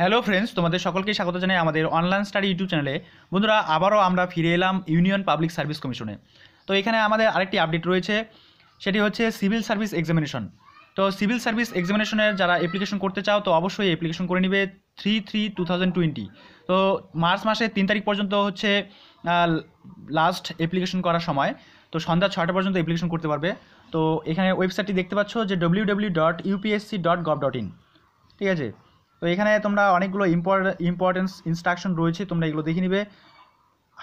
hello friends তোমাদের সকলকে স্বাগত জানাই আমাদের অনলাইন স্টাডি ইউটিউব চ্যানেলে বন্ধুরা আবারও আমরা ফিরে এলাম ইউনিয়ন পাবলিক সার্ভিস কমিশনে তো এখানে আমাদের আরেকটি আপডেট রয়েছে সেটি হচ্ছে সিভিল সার্ভিস এক্সামিনেশন তো সিভিল সার্ভিস এক্সামিনেশনের যারা অ্যাপ্লিকেশন করতে চাও তো অবশ্যই অ্যাপ্লিকেশন করে নিবে three three two thousand twenty তো মার্চ মাসের তিন তারিখ পর্যন্ত হচ্ছে লাস্ট অ্যাপ্লিকেশন করার সময় তো সন্ধ্যা ছটা পর্যন্ত অ্যাপ্লিকেশন করতে পারবে তো এখানে ওয়েবসাইটটি দেখতে পাচ্ছ যে W W dot UPSC dot gov dot in ঠিক আছে তো এখানে তোমরা অনেকগুলো ইম্পর্টেন্স ইনস্ট্রাকশন রয়েছে তোমরা এগুলো দেখে নিবে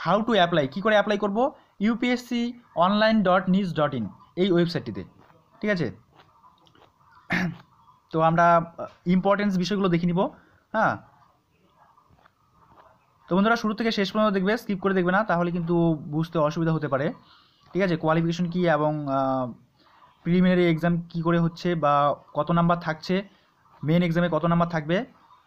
হাউ টু অ্যাপ্লাই কী করে অ্যাপ্লাই করবো UPSC online dot news dot in এই ওয়েবসাইটটিতে ঠিক আছে তো আমরা ইম্পর্টেন্স বিষয়গুলো দেখে নিব হ্যাঁ তো বন্ধুরা শুরু থেকে শেষ পর্যন্ত দেখবে স্কিপ করে দেখবে না তাহলে কিন্তু বুঝতে অসুবিধা হতে পারে ঠিক আছে কোয়ালিফিকেশন কী এবং প্রিলিমিনারি এক্সাম কী করে হচ্ছে বা কত নাম্বার থাকছে মেন এক্সামে কত নাম্বার থাকবে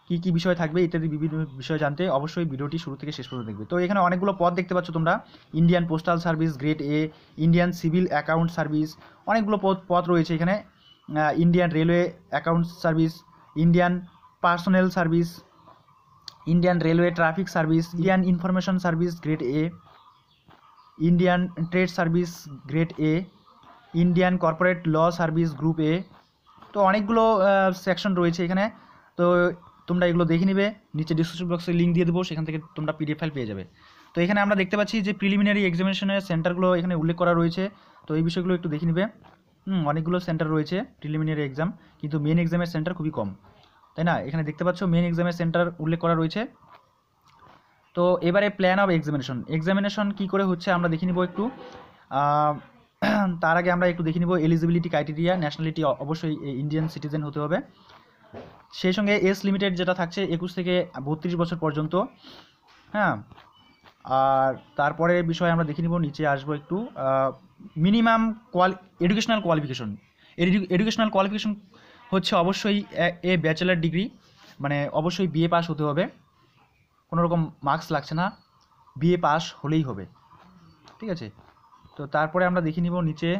কি কি বিষয় থাকবে ইত্যাদি বিভিন্ন বিষয় জানতে অবশ্যই ভিডিওটি শুরু থেকে শেষ পর্যন্ত দেখবে তো এখানে অনেকগুলো পদ দেখতে পাচ্ছ তোমরা Indian postal service grade A Indian civil account service অনেকগুলো পদ পদ রয়েছে এখানে Indian railway account service Indian personal service Indian railway traffic service Indian information service grade A Indian trade service grade A Indian corporate law service group A তো অনেকগুলো section রয়েছে এখানে তো তোমরা এগুলো দেখে নিবে নিচে ডিসক্রিপশন বক্সে লিঙ্ক দিয়ে দেবো সেখান থেকে তোমরা পিডিএফ ফাইল পেয়ে যাবে তো এখানে আমরা দেখতে পাচ্ছি যে প্রিলিমিনারি এক্সামিনেশনের সেন্টারগুলো এখানে উল্লেখ করা রয়েছে তো এই বিষয়গুলো একটু দেখে নিবে অনেকগুলো সেন্টার রয়েছে প্রিলিমিনারি এক্সাম কিন্তু মেন এক্সামের সেন্টার খুবই কম তাই না এখানে দেখতে পাচ্ছ মেন এক্সামের সেন্টার উল্লেখ করা রয়েছে তো এবারে প্ল্যান অফ এক্সামিনেশন এক্সামিনেশন কী করে হচ্ছে আমরা দেখে নিব একটু তার আগে আমরা একটু দেখে নিব এলিজিবিলিটি ক্রাইটেরিয়া ন্যাশনালিটি অবশ্যই ইন্ডিয়ান সিটিজেন হতে হবে সেই সঙ্গে এস লিমিটেড যেটা থাকছে একুশ থেকে বত্রিশ বছর পর্যন্ত হ্যাঁ আর তারপরে বিষয়ে আমরা দেখে নিব নিচে আসবো একটু মিনিমাম কোয়াল এডুকেশনাল কোয়ালিফিকেশন এডুকেশনাল কোয়ালিফিকেশন হচ্ছে অবশ্যই এ ব্যাচেলার ডিগ্রি মানে অবশ্যই বিএ পাস হতে হবে কোনো রকম মার্কস লাগছে না বিএ পাস হলেই হবে ঠিক আছে তো তারপরে আমরা দেখে নিব নিচে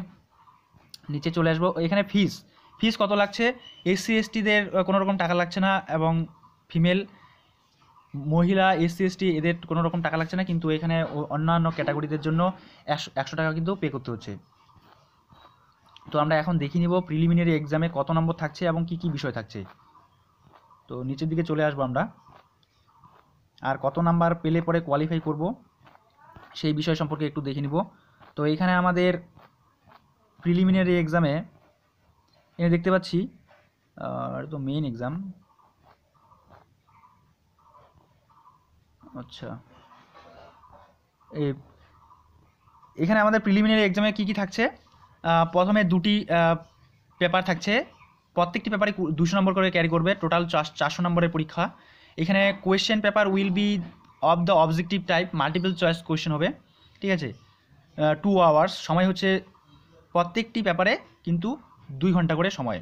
নিচে চলে আসবো এখানে ফিস ফিস কত লাগছে এসসি এসটিদের কোনো রকম টাকা লাগছে না এবং ফিমেল মহিলা এসসি এসটি এদের কোনো রকম টাকা লাগছে না কিন্তু এখানে অন্যান্য ক্যাটাগরিদের জন্য একশো টাকা কিন্তু পে করতে হচ্ছে তো আমরা এখন দেখে নিব প্রিলিমিনারি এক্সামে কত নম্বর থাকছে এবং কি কি বিষয় থাকছে তো নিচের দিকে চলে আসবো আমরা আর কত নাম্বার পেলে পরে কোয়ালিফাই করব সেই বিষয় সম্পর্কে একটু দেখে নিব তো এইখানে আমাদের প্রিলিমিনারি এক্সামে এখানে দেখতে পাচ্ছি এটা তো মেইন এক্সাম আচ্ছা এখানে আমাদের প্রিলিমিনারি এক্সামে কি কি থাকছে প্রথমে দুটি পেপার থাকছে প্রত্যেকটি পেপারে দুশো নম্বর করে ক্যারি করবে টোটাল চারশো নম্বরের পরীক্ষা এখানে question paper will be of the objective type multiple choice question হবে ঠিক আছে টু আওয়ার্স সময় হচ্ছে প্রত্যেকটি ব্যাপারে কিন্তু দুই ঘন্টা করে সময়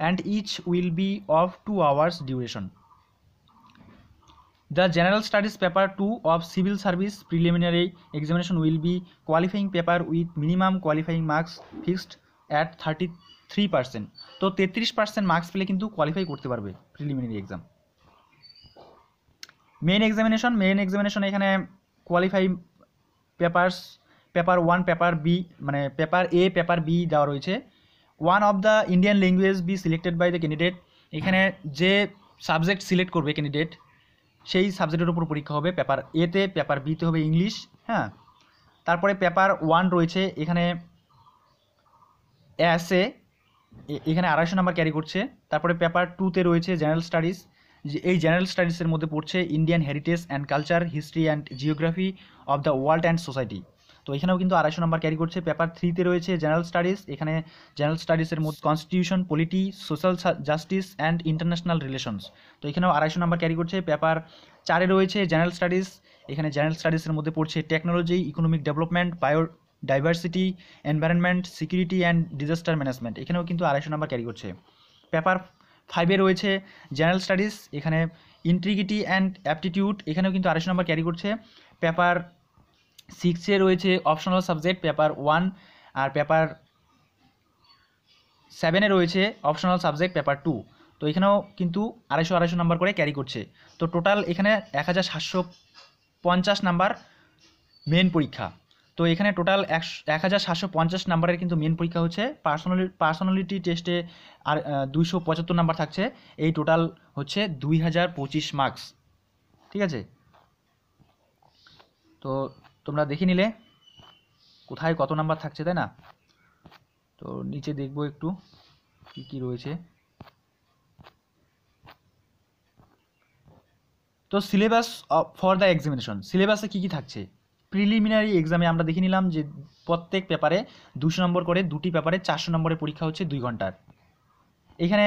and each will be of two hours duration the general studies paper two of civil service preliminary examination will be qualifying paper with minimum qualifying marks fixed at thirty three percent তো তেত্রিশ percent marks পেলে কিন্তু qualify করতে পারবে preliminary exam main examination main examination এখানে qualify papers paper one paper B মানে paper A paper B দেওয়া রয়েছে one of the Indian language B selected by the candidate এখানে যে সাবজেক্ট সিলেক্ট করবে ক্যান্ডিডেট সেই সাবজেক্টের উপর পরীক্ষা হবে পেপার এতে পেপার বিতে হবে ইংলিশ হ্যাঁ তারপরে পেপার ওয়ান রয়েছে এখানে অ্যাসে এখানে আড়াইশো নাম্বার ক্যারি করছে তারপরে পেপার টুতে রয়েছে জেনারেল স্টাডিজ এই জেনারেল স্টাডিজের মধ্যে পড়ছে Indian heritage and culture history and geography of the world and society তো এখানেও কিন্তু আড়াইশো নম্বর ক্যারি করছে পেপার থ্রিতে রয়েছে জেনারেল স্টাডিজ এখানে জেনারেল স্টাডিজের মধ্যে constitution polity social justice and international relations তো এখানেও আড়াইশো নম্বর ক্যারি করছে পেপার চারে রয়েছে জেনারেল স্টাডিজ এখানে জেনারেল স্টাডিজের মধ্যে পড়ছে technology economic development bio diversity environment security and disaster management এখানেও কিন্তু আড়াইশো নম্বর ক্যারি করছে পেপার ফাইভে রয়েছে জেনারেল স্টাডিজ এখানে ইন্ট্রিগিটি অ্যান্ড অ্যাপটিটিউড এখানেও কিন্তু আড়াইশো নম্বর ক্যারি করছে পেপার সিক্সে রয়েছে অপশনাল সাবজেক্ট পেপার ওয়ান আর পেপার সেভেনে রয়েছে অপশনাল সাবজেক্ট পেপার টু তো এখানেও কিন্তু আড়াইশো আড়াইশো নাম্বার করে ক্যারি করছে তো টোটাল এখানে এক হাজার সাতশো পঞ্চাশ নাম্বার মেন পরীক্ষা তো এখানে টোটাল এক হাজার সাতশো পঞ্চাশ নাম্বারের কিন্তু মেন পরীক্ষা হচ্ছে পার্সোনালি পার্সোনালিটি টেস্টে আর দুইশো পঁচাত্তর নাম্বার থাকছে এই টোটাল হচ্ছে দুই হাজার পঁচিশ মার্কস ঠিক আছে তো তোমরা দেখে নিলে কোথায় কত নাম্বার থাকছে তাই না তো নিচে দেখব একটু কি কি রয়েছে তো সিলেবাস ফর দ্য এক্সামিনেশন সিলেবাসে কি কি থাকছে প্রিলিমিনারি এক্সামে আমরা দেখে নিলাম যে প্রত্যেক পেপারে দুশো নম্বর করে দুটি পেপারে চারশো নম্বরের পরীক্ষা হচ্ছে দুই ঘন্টার এখানে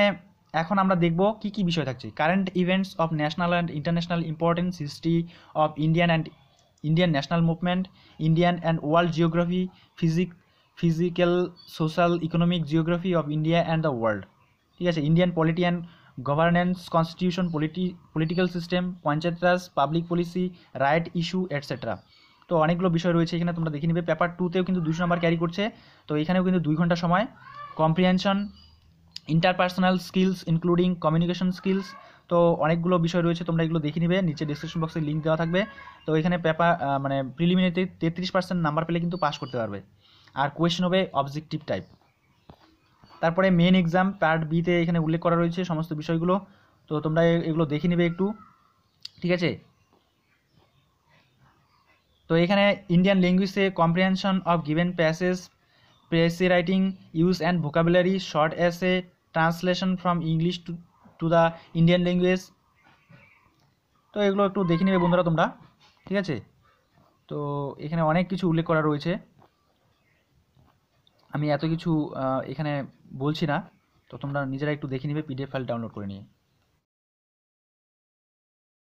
এখন আমরা দেখব কি কি বিষয় থাকছে current events of national and international importance history of Indian and Indian national movement Indian and world geography physic physical social economic geography of India and the world ঠিক আছে Indian polity and governance constitution polity political system panchayat raj public policy right issue etcetera তো অনেকগুলো বিষয় রয়েছে এখানে তোমরা দেখে নেবে পেপার টুতেও কিন্তু দুশো নম্বর ক্যারি করছে তো এখানেও কিন্তু দুই ঘন্টা সময় comprehension interpersonal skills including communication skills তো অনেকগুলো বিষয় রয়েছে তোমরা এগুলো দেখে নিবে নিচে ডিসক্রিপশন বক্সে লিঙ্ক দেওয়া থাকবে তো এখানে পেপার মানে প্রিলিমিনারিতে তেত্রিশ পার্সেন্ট নাম্বার পেলে কিন্তু পাস করতে পারবে আর কোয়েশন হবে অবজেক্টিভ টাইপ তারপরে মেন এক্সাম পার্ট বিতে এখানে উল্লেখ করা রয়েছে সমস্ত বিষয়গুলো তো তোমরা এগুলো দেখে নিবে একটু ঠিক আছে তো এখানে ইন্ডিয়ান ল্যাঙ্গুয়েজে comprehension of given passage precis writing use and vocabulary short essay translation from English to to the Indian language তো এগুলো একটু দেখে নেবে বন্ধুরা তোমরা ঠিক আছে তো এখানে অনেক কিছু উল্লেখ করা রয়েছে আমি এত কিছু এখানে বলছি না তো তোমরা নিজেরা একটু দেখে নিবে পিডিএফ ফাইল ডাউনলোড করে নিয়ে